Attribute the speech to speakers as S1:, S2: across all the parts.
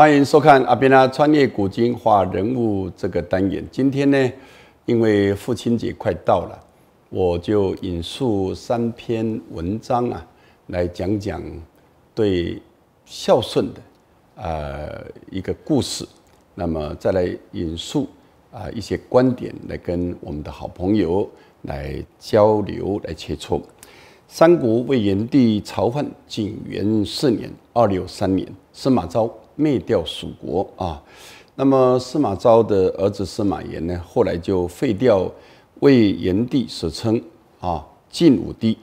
S1: 欢迎收看《阿扁拉穿越古今画人物》这个单元。今天呢，因为父亲节快到了，我就引述三篇文章啊，来讲讲对孝顺的呃一个故事。那么再来引述啊一些观点，来跟我们的好朋友来交流、来切磋。三国魏元帝曹奂景元四年（二六三年），司马昭。灭掉蜀国啊，那么司马昭的儿子司马炎呢，后来就废掉魏元帝，史称啊晋武帝。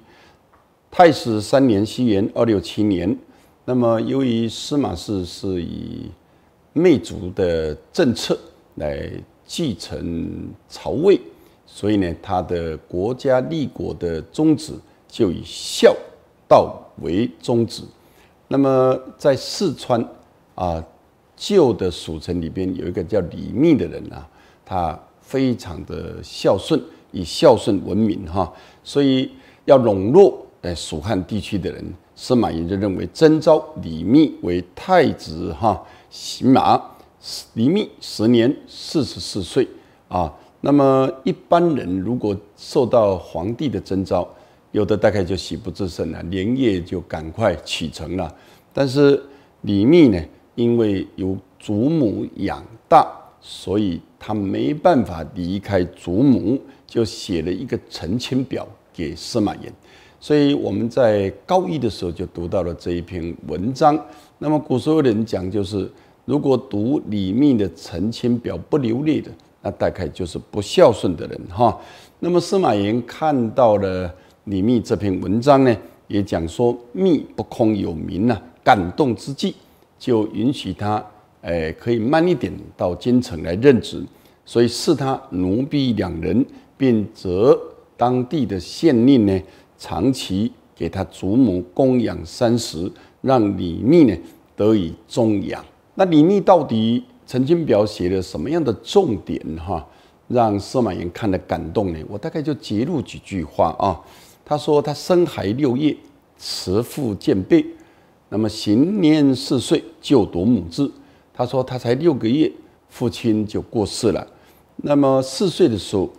S1: 太史三年（西元二六七年），那么由于司马氏是以灭族的政策来继承曹魏，所以呢，他的国家立国的宗旨就以孝道为宗旨。那么在四川。啊，旧的蜀城里边有一个叫李密的人啊，他非常的孝顺，以孝顺闻名哈，所以要笼络哎蜀汉地区的人，司马炎就认为征召李密为太子哈，行马，李密时年四十四岁啊，那么一般人如果受到皇帝的征召，有的大概就喜不自胜了，连夜就赶快启程了，但是李密呢？因为由祖母养大，所以他没办法离开祖母，就写了一个《陈情表》给司马炎。所以我们在高一的时候就读到了这一篇文章。那么古时候的人讲，就是如果读李密的《陈情表》不流利的，那大概就是不孝顺的人哈。那么司马炎看到了李密这篇文章呢，也讲说密不空有名呐，感动之际。就允许他，哎，可以慢一点到京城来任职，所以赐他奴婢两人，并责当地的县令呢，长期给他祖母供养三十，让李密呢得以终养。那李密到底陈金表写了什么样的重点哈，让司马炎看了感动呢？我大概就揭露几句话啊。他说他生孩六月，慈父见背。那么，行年四岁就读母字。他说他才六个月，父亲就过世了。那么四岁的时候，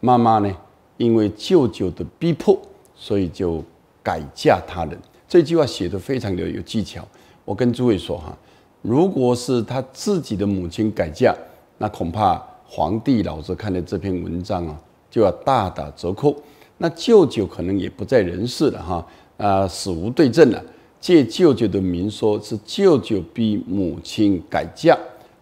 S1: 妈妈呢，因为舅舅的逼迫，所以就改嫁他人。这句话写的非常的有技巧。我跟诸位说哈，如果是他自己的母亲改嫁，那恐怕皇帝老子看的这篇文章啊，就要大打折扣。那舅舅可能也不在人世了哈，啊，死无对证了。借舅舅的名，说是舅舅逼母亲改嫁，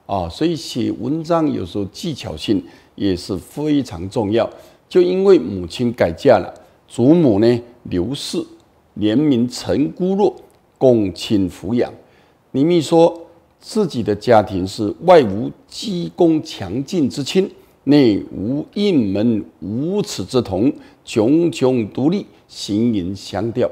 S1: 啊，所以写文章有时候技巧性也是非常重要。就因为母亲改嫁了，祖母呢刘氏，原名陈姑若，躬亲抚养。李密说自己的家庭是外无积功强近之亲，内无应门无耻之僮，茕茕独立，形影相吊。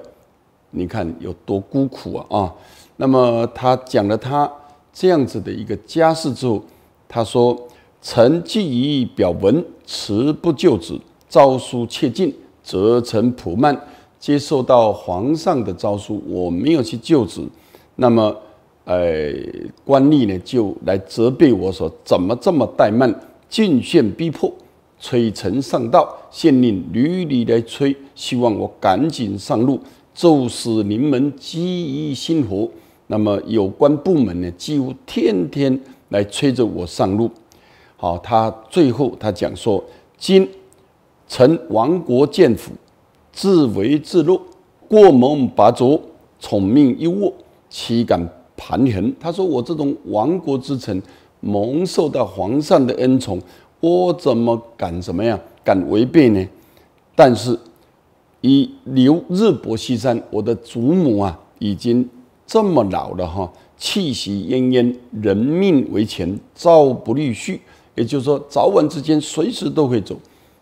S1: 你看有多孤苦啊啊！那么他讲了他这样子的一个家世之后，他说：“臣既已表文辞不就职，诏书切近，则臣普慢。”接受到皇上的诏书，我没有去就职，那么，哎，官吏呢就来责备我说：“怎么这么怠慢？”进献逼迫，催臣上道。县令屡屡来催，希望我赶紧上路。奏死临门，急于心佛，那么有关部门呢，几乎天天来催着我上路。好，他最后他讲说：“今臣亡国贱府，自为自禄，过蒙拔擢，宠命一握，岂敢盘桓？”他说：“我这种亡国之臣，蒙受到皇上的恩宠，我怎么敢怎么样，敢违背呢？”但是。以留日薄西山，我的祖母啊，已经这么老了哈，气息奄奄，人命为钱，朝不虑续，也就是说早晚之间随时都会走。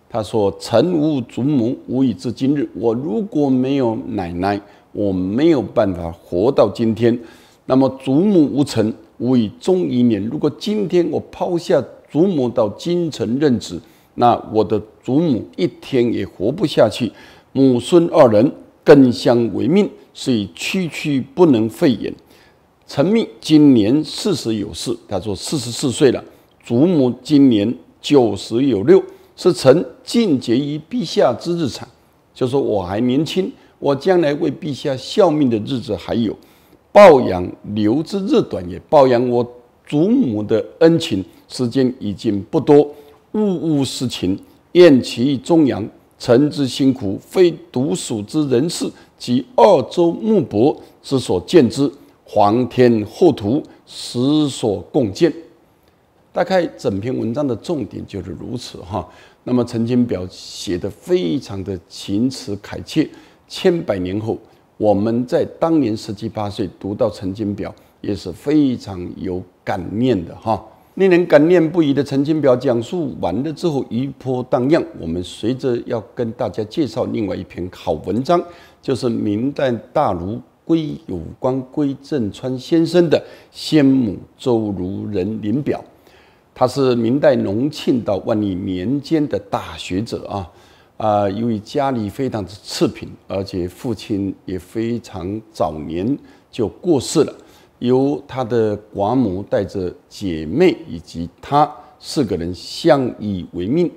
S1: 他说：“臣无祖母，无以至今日。我如果没有奶奶，我没有办法活到今天。那么祖母无臣，无以终一年。如果今天我抛下祖母到京城任职，那我的祖母一天也活不下去。”母孙二人更相为命，以区区不能废也。陈密今年四十有四，他说四十四岁了。祖母今年九十有六，是臣尽节于陛下之日产，就说我还年轻，我将来为陛下效命的日子还有。抱养留之日短也，抱养我祖母的恩情时间已经不多。物物思情，愿其中阳臣之辛苦，非独属之人士及二州牧伯之所见之，皇天后土实所共鉴。大概整篇文章的重点就是如此哈。那么《陈情表》写的非常的情辞恳切，千百年后，我们在当年十七八岁读到《陈情表》，也是非常有感念的哈。令人感念不已的陈情表讲述完了之后余波荡漾，我们随着要跟大家介绍另外一篇好文章，就是明代大儒归有光归正川先生的《先母周如人林表》。他是明代隆庆到万历年间的大学者啊，啊，因为家里非常的次贫，而且父亲也非常早年就过世了。由他的寡母带着姐妹以及他四个人相依为命。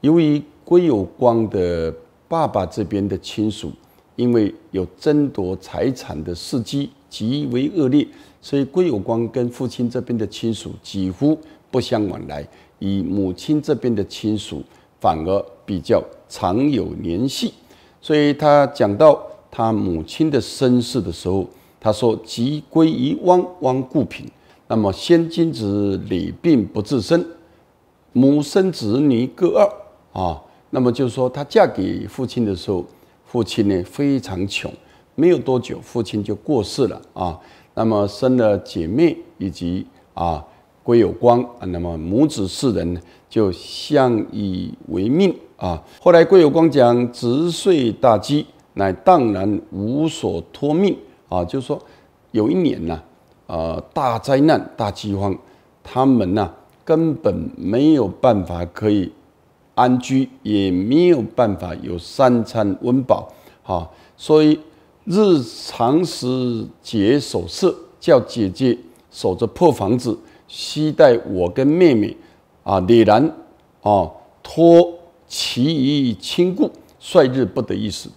S1: 由于归有光的爸爸这边的亲属，因为有争夺财产的事迹极为恶劣，所以归有光跟父亲这边的亲属几乎不相往来，与母亲这边的亲属反而比较常有联系。所以他讲到他母亲的身世的时候。他说：“即归于汪汪固品。”那么先君子礼病不自身，母生子女各二啊。那么就是说，她嫁给父亲的时候，父亲呢非常穷，没有多久父亲就过世了啊。那么生了姐妹以及啊，郭有光啊。那么母子四人就相依为命啊。后来郭有光讲，子岁大饥，乃荡然无所托命。”啊，就是说，有一年呢，呃，大灾难、大饥荒，他们呢，根本没有办法可以安居，也没有办法有三餐温饱，哈，所以日常时节守舍，叫姐姐守着破房子，期待我跟妹妹，啊，李然，哦，托其以亲故，率日不得一死。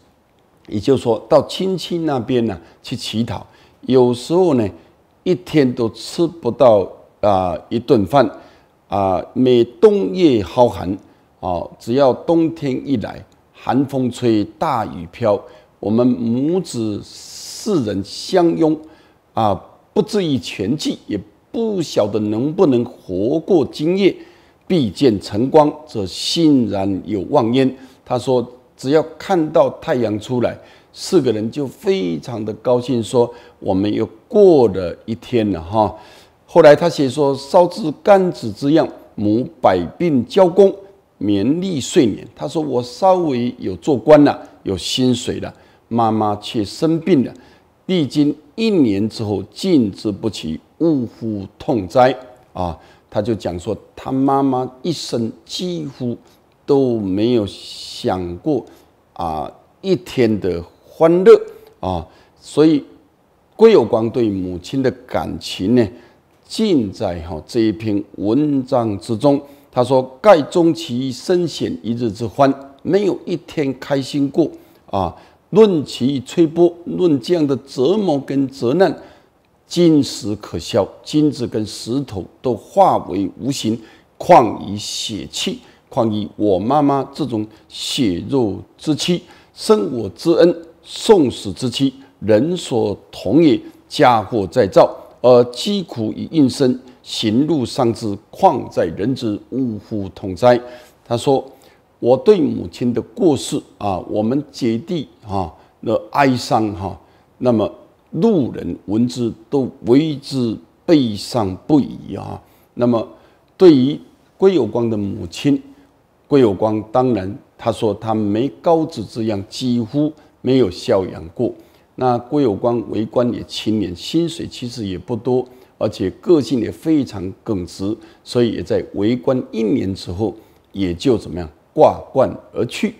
S1: 也就说到亲戚那边呢去乞讨，有时候呢一天都吃不到啊一顿饭，啊每冬夜好寒啊，只要冬天一来，寒风吹，大雨飘，我们母子四人相拥，啊不至于全弃，也不晓得能不能活过今夜，必见晨光，则欣然有望焉。他说。只要看到太阳出来，四个人就非常的高兴，说我们又过了一天了哈。后来他写说：“烧至干子之样，母百病交工，绵力睡眠。”他说：“我稍微有做官了，有薪水了，妈妈却生病了。历经一年之后，禁之不起，呜呼痛哉啊！”他就讲说，他妈妈一生几乎。都没有想过啊一天的欢乐啊，所以郭有光对母亲的感情呢，尽在哈这一篇文章之中。他说：“盖终其身险一日之欢，没有一天开心过啊。论其吹波，论这样的折磨跟责难，金石可消，金子跟石头都化为无形，况以血气。”况以我妈妈这种血肉之躯，生我之恩，送死之妻，人所同也。家祸在造，而饥苦以应身，行路上之，况在人之呜呼痛哉！他说：“我对母亲的过世啊，我们姐弟啊的哀伤哈，那么路人闻之都为之悲伤不已啊。那么对于归有光的母亲。”郭有光当然，他说他没高子之样，几乎没有孝养过。那郭有光为官也清廉，薪水其实也不多，而且个性也非常耿直，所以也在为官一年之后，也就怎么样挂冠而去。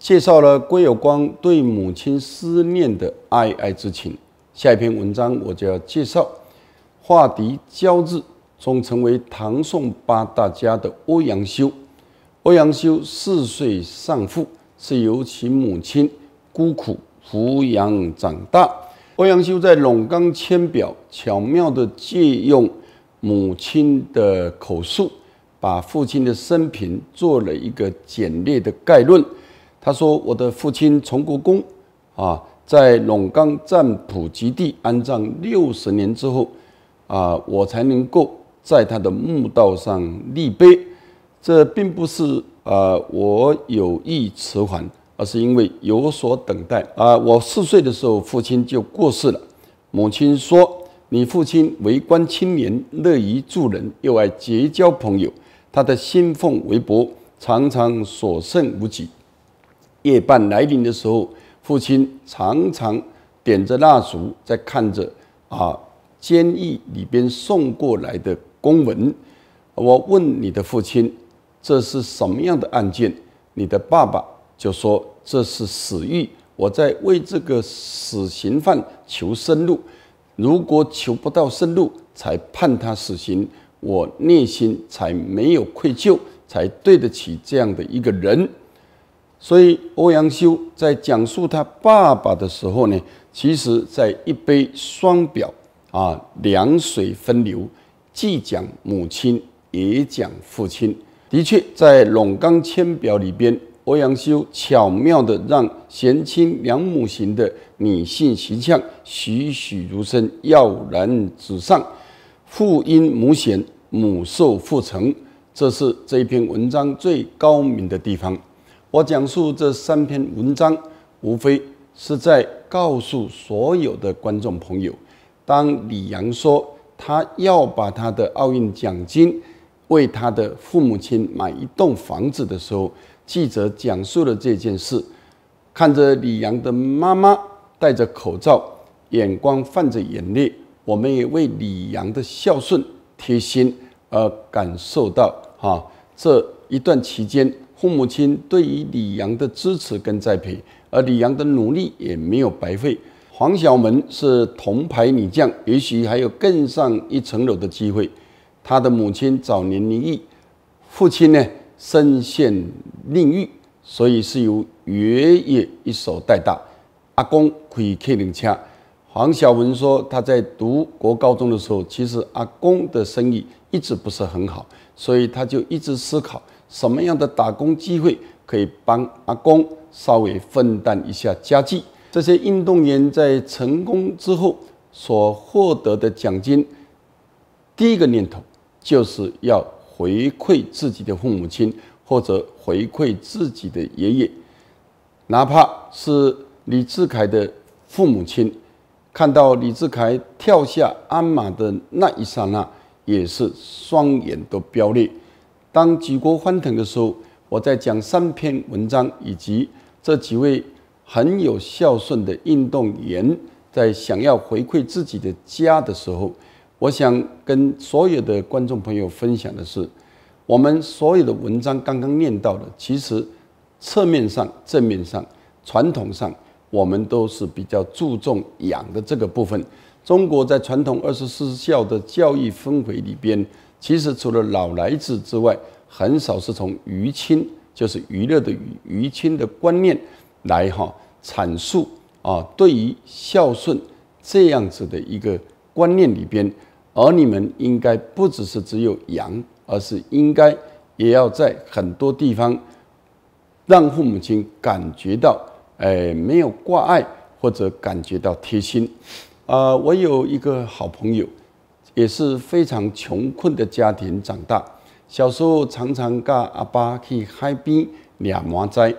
S1: 介绍了郭有光对母亲思念的哀哀之情。下一篇文章我就要介绍画敌交字，从成为唐宋八大家的欧阳修。欧阳修四岁丧父，是由其母亲孤苦抚养长大。欧阳修在《陇冈签表》巧妙地借用母亲的口述，把父亲的生平做了一个简略的概论。他说：“我的父亲从国公啊，在陇冈占卜基地安葬六十年之后啊，我才能够在他的墓道上立碑。”这并不是呃我有意迟缓，而是因为有所等待啊！我四岁的时候，父亲就过世了。母亲说：“你父亲为官清廉，乐于助人，又爱结交朋友，他的心俸微薄，常常所剩无几。夜半来临的时候，父亲常常点着蜡烛，在看着啊监狱里边送过来的公文。”我问你的父亲。这是什么样的案件？你的爸爸就说：“这是死狱，我在为这个死刑犯求生路。如果求不到生路，才判他死刑，我内心才没有愧疚，才对得起这样的一个人。”所以欧阳修在讲述他爸爸的时候呢，其实在一杯双表啊，两水分流，既讲母亲，也讲父亲。的确，在《龙岗签表》里边，欧阳修巧妙地让贤妻良母型的女性形象栩栩如生、耀然纸上。父因母显，母寿父成，这是这篇文章最高明的地方。我讲述这三篇文章，无非是在告诉所有的观众朋友：当李阳说他要把他的奥运奖金，为他的父母亲买一栋房子的时候，记者讲述了这件事。看着李阳的妈妈戴着口罩，眼光泛着眼泪，我们也为李阳的孝顺贴心而感受到。哈，这一段期间，父母亲对于李阳的支持跟栽培，而李阳的努力也没有白费。黄晓明是铜牌女将，也许还有更上一层楼的机会。他的母亲早年离异，父亲呢身陷囹圄，所以是由爷爷一手带大。阿公会开冷枪。黄晓文说：“他在读国高中的时候，其实阿公的生意一直不是很好，所以他就一直思考什么样的打工机会可以帮阿公稍微分担一下家计。”这些运动员在成功之后所获得的奖金，第一个念头。就是要回馈自己的父母亲，或者回馈自己的爷爷，哪怕是李志凯的父母亲，看到李志凯跳下鞍马的那一刹那，也是双眼都飙泪。当举国欢腾的时候，我在讲三篇文章，以及这几位很有孝顺的运动员，在想要回馈自己的家的时候。我想跟所有的观众朋友分享的是，我们所有的文章刚刚念到的，其实侧面上、正面上、传统上，我们都是比较注重养的这个部分。中国在传统二十四孝的教育氛围里边，其实除了老来子之外，很少是从娱亲，就是娱乐的娱亲的观念来哈阐述啊。对于孝顺这样子的一个观念里边。而你们应该不只是只有羊，而是应该也要在很多地方让父母亲感觉到，哎，没有挂碍或者感觉到贴心。啊，我有一个好朋友，也是非常穷困的家庭长大，小时候常常跟阿爸去海边掠麻仔，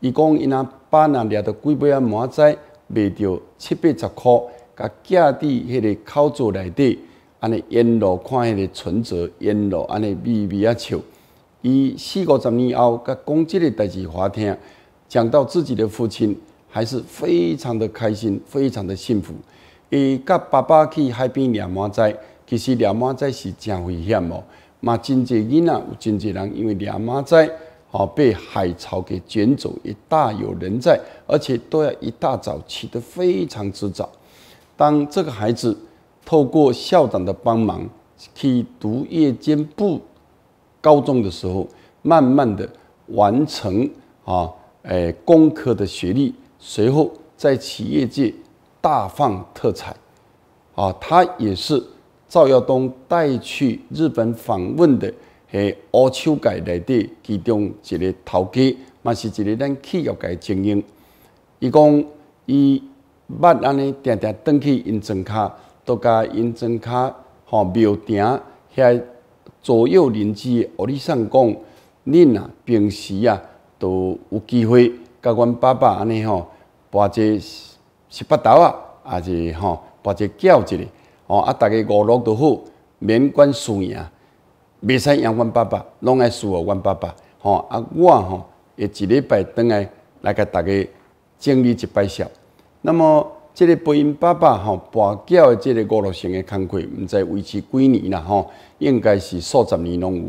S1: 伊讲伊阿爸拿拾到几背啊麻仔，卖到七八十块，甲价地迄个靠做来的。安尼沿路看迄个存折，沿路安尼微微啊笑。伊四、五十年后，甲讲即个代志好听，讲到自己的父亲，还是非常的开心，非常的幸福。伊甲爸爸去海边掠妈仔，其实掠妈仔是真危险哦，嘛真侪囡仔有真侪人因为两妈灾，哦被海潮给卷走，也大有人在，而且都要一大早起得非常之早。当这个孩子。透过校长的帮忙，去读夜间部高中的时候，慢慢的完成啊，诶，工科的学历。随后在企业界大放特彩，啊，他也是赵耀东带去日本访问的，诶，阿丘改来的其中一个头家，嘛是一个咱企业界精英。伊讲伊捌安尼定定登去印证卡。都甲因真卡吼庙埕遐左右邻居，我哩上讲，恁啊平时啊都有机会甲阮爸爸安尼吼，把这十八刀啊，啊是吼跋这饺子哩，啊逐个五路都好，免管输赢，未使赢阮爸爸，拢爱输哦阮爸爸，吼啊我吼一礼拜转来来给大家整理一摆下，那么。即个播音爸爸吼，跋筊的即个五六成的工课，毋知维持几年啦，吼，应该是数十年拢有。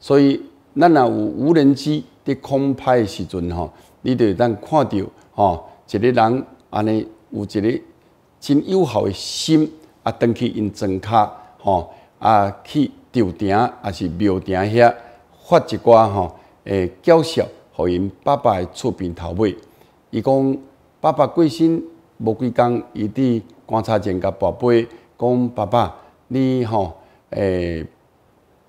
S1: 所以咱若有无人机伫空拍时阵吼，你着当看到吼，一个人安尼有一个真友好的心，啊，登去因庄卡吼，啊去吊埕啊是庙埕遐发一寡吼，诶，叫嚣，互因爸爸的厝边头尾。伊讲爸爸过身。无几工，伊伫观察前，甲爸爸讲：“爸爸，你吼，诶，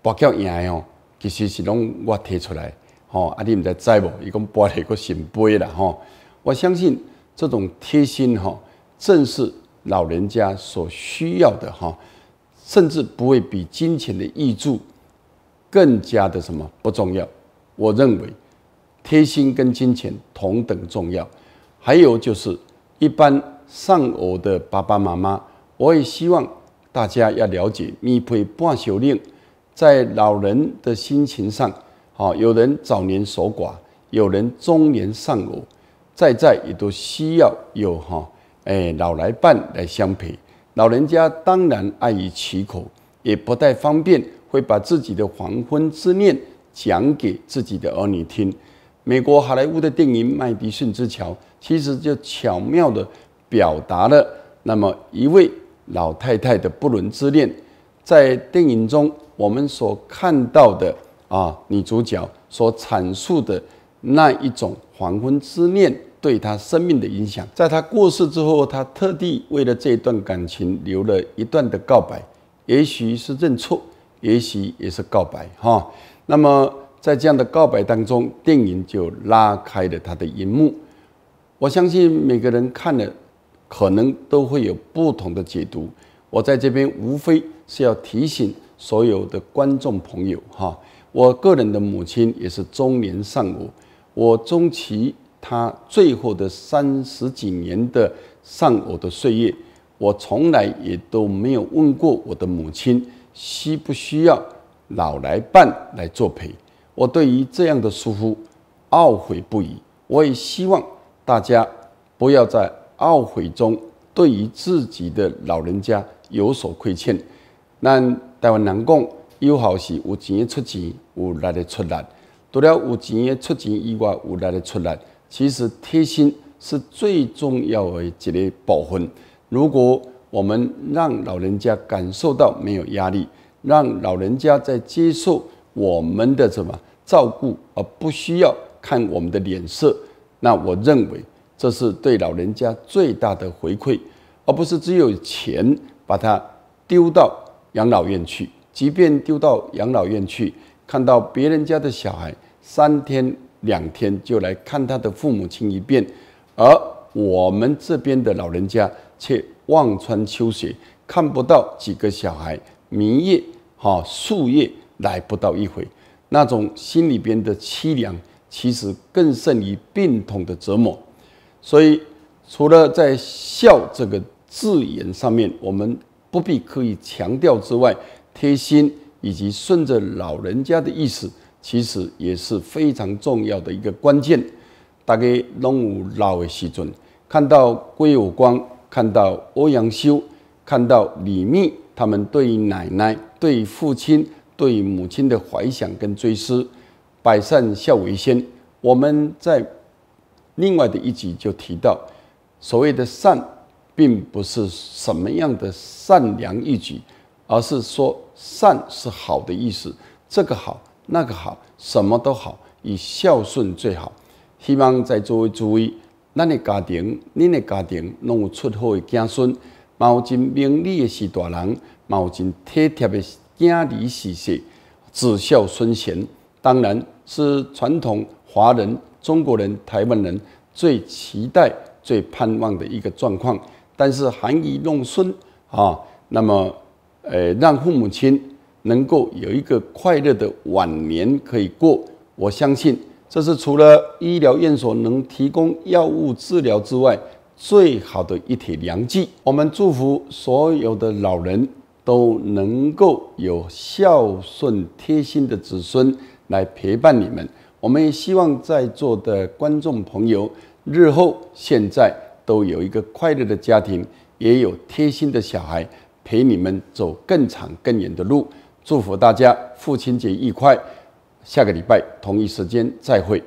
S1: 博筊赢诶吼，其实是拢我提出来，吼，啊，你毋知知无，伊讲博起个新杯啦，吼。我相信这种贴心，吼，正是老人家所需要的，哈，甚至不会比金钱的益注更加的什么不重要。我认为，贴心跟金钱同等重要。还有就是。一般丧偶的爸爸妈妈，我也希望大家要了解“密陪半袖令”在老人的心情上。好，有人早年守寡，有人中年丧偶，在在也都需要有哈哎老来伴来相陪。老人家当然爱于其口，也不太方便，会把自己的黄昏之念讲给自己的儿女听。美国好莱坞的电影《麦迪逊之桥》其实就巧妙地表达了那么一位老太太的不伦之恋。在电影中，我们所看到的啊女主角所阐述的那一种黄昏之恋，对她生命的影响。在她过世之后，她特地为了这段感情留了一段的告白，也许是认错，也许也是告白哈。那么。在这样的告白当中，电影就拉开了它的荧幕。我相信每个人看了，可能都会有不同的解读。我在这边无非是要提醒所有的观众朋友哈，我个人的母亲也是中年丧偶，我中其她最后的三十几年的丧偶的岁月，我从来也都没有问过我的母亲需不需要老来伴来作陪。我对于这样的疏忽懊悔不已。我也希望大家不要在懊悔中对于自己的老人家有所亏欠。那台湾人讲，有好候是有钱的出钱，有力的出力。除了有钱的出钱以外，有力的出力，其实贴心是最重要的一个部分。如果我们让老人家感受到没有压力，让老人家在接受。我们的什么照顾而不需要看我们的脸色。那我认为这是对老人家最大的回馈，而不是只有钱把他丢到养老院去。即便丢到养老院去，看到别人家的小孩三天两天就来看他的父母亲一遍，而我们这边的老人家却望穿秋水，看不到几个小孩，明月哈树叶。来不到一回，那种心里边的凄凉，其实更胜于病痛的折磨。所以，除了在“孝”这个字眼上面，我们不必刻意强调之外，贴心以及顺着老人家的意思，其实也是非常重要的一个关键。大概有老的时准，看到归有光，看到欧阳修，看到李密，他们对奶奶、对父亲。对母亲的怀想跟追思，百善孝为先。我们在另外的一集就提到，所谓的善，并不是什么样的善良一举，而是说善是好的意思。这个好，那个好，什么都好，以孝顺最好。希望在座诸位，咱的家庭，恁的家庭，有出好的子孙，毛巾明理的是大人，毛巾体贴的。家离喜谐，子孝孙贤，当然是传统华人、中国人、台湾人最期待、最盼望的一个状况。但是含饴弄孙啊，那么呃，让父母亲能够有一个快乐的晚年可以过，我相信这是除了医疗院所能提供药物治疗之外，最好的一帖良剂。我们祝福所有的老人。都能够有孝顺贴心的子孙来陪伴你们。我们也希望在座的观众朋友，日后现在都有一个快乐的家庭，也有贴心的小孩陪你们走更长更远的路。祝福大家父亲节愉快！下个礼拜同一时间再会。